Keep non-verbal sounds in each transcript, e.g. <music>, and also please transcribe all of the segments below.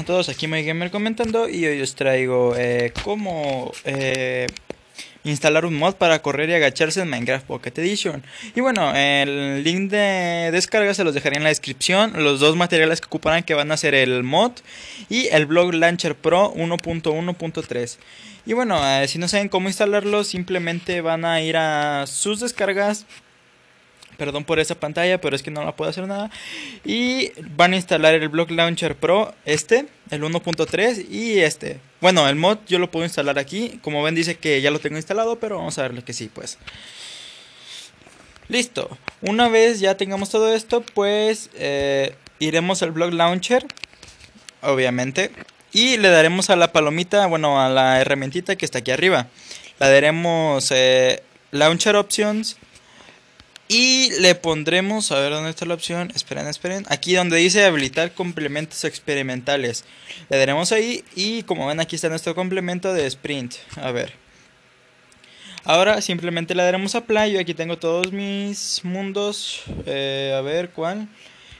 a todos, aquí MyGamer comentando y hoy os traigo eh, cómo eh, instalar un mod para correr y agacharse en Minecraft Pocket Edition. Y bueno, el link de descarga se los dejaré en la descripción, los dos materiales que ocuparán que van a ser el mod y el blog Launcher Pro 1.1.3. Y bueno, eh, si no saben cómo instalarlo, simplemente van a ir a sus descargas perdón por esa pantalla, pero es que no la puedo hacer nada. Y van a instalar el Block Launcher Pro, este, el 1.3 y este. Bueno, el mod yo lo puedo instalar aquí. Como ven dice que ya lo tengo instalado, pero vamos a verle que sí, pues. Listo. Una vez ya tengamos todo esto, pues eh, iremos al Block Launcher, obviamente. Y le daremos a la palomita, bueno, a la herramientita que está aquí arriba. La daremos eh, Launcher Options y le pondremos, a ver dónde está la opción, esperen, esperen, aquí donde dice habilitar complementos experimentales. Le daremos ahí y como ven aquí está nuestro complemento de sprint. A ver. Ahora simplemente le daremos a play, yo aquí tengo todos mis mundos, eh, a ver cuál.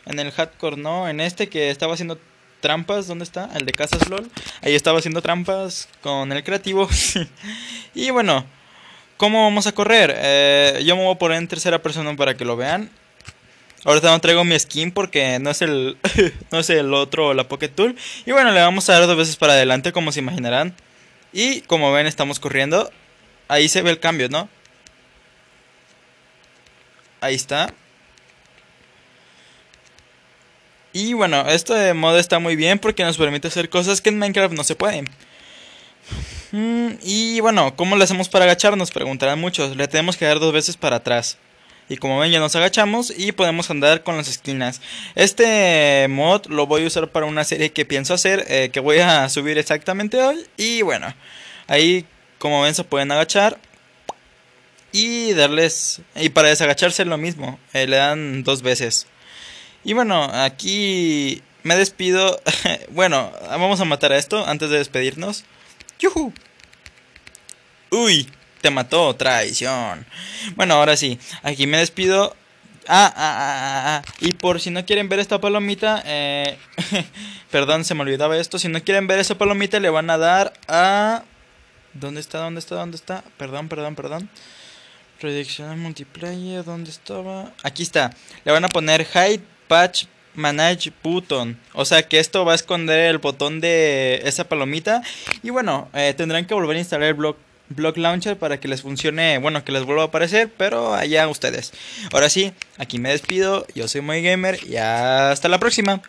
En el hardcore no, en este que estaba haciendo trampas, ¿dónde está? El de Casas LOL. Ahí estaba haciendo trampas con el creativo. <laughs> y bueno, ¿Cómo vamos a correr? Eh, yo me voy a poner en tercera persona para que lo vean. Ahorita no traigo mi skin porque no es el <laughs> no es el otro, la Pocket Tool. Y bueno, le vamos a dar dos veces para adelante, como se imaginarán. Y como ven, estamos corriendo. Ahí se ve el cambio, ¿no? Ahí está. Y bueno, esto de modo está muy bien porque nos permite hacer cosas que en Minecraft no se pueden. Y bueno, ¿cómo le hacemos para agacharnos? Preguntarán muchos. Le tenemos que dar dos veces para atrás. Y como ven ya nos agachamos y podemos andar con las esquinas. Este mod lo voy a usar para una serie que pienso hacer, eh, que voy a subir exactamente hoy. Y bueno, ahí como ven se pueden agachar y darles... Y para desagacharse lo mismo, eh, le dan dos veces. Y bueno, aquí me despido. <laughs> bueno, vamos a matar a esto antes de despedirnos. ¡Yuhu! ¡Uy! Te mató, traición. Bueno, ahora sí, aquí me despido. Ah, ah, ah, ah, Y por si no quieren ver esta palomita, perdón, se me olvidaba esto. Si no quieren ver esa palomita, le van a dar a... ¿Dónde está? ¿Dónde está? ¿Dónde está? Perdón, perdón, perdón. al multiplayer, ¿dónde estaba? Aquí está. Le van a poner hide patch Manage Button. O sea que esto va a esconder el botón de esa palomita. Y bueno, eh, tendrán que volver a instalar el block, Launcher para que les funcione, bueno, que les vuelva a aparecer, pero allá ustedes. Ahora sí, aquí me despido. Yo soy Muy Gamer y hasta la próxima.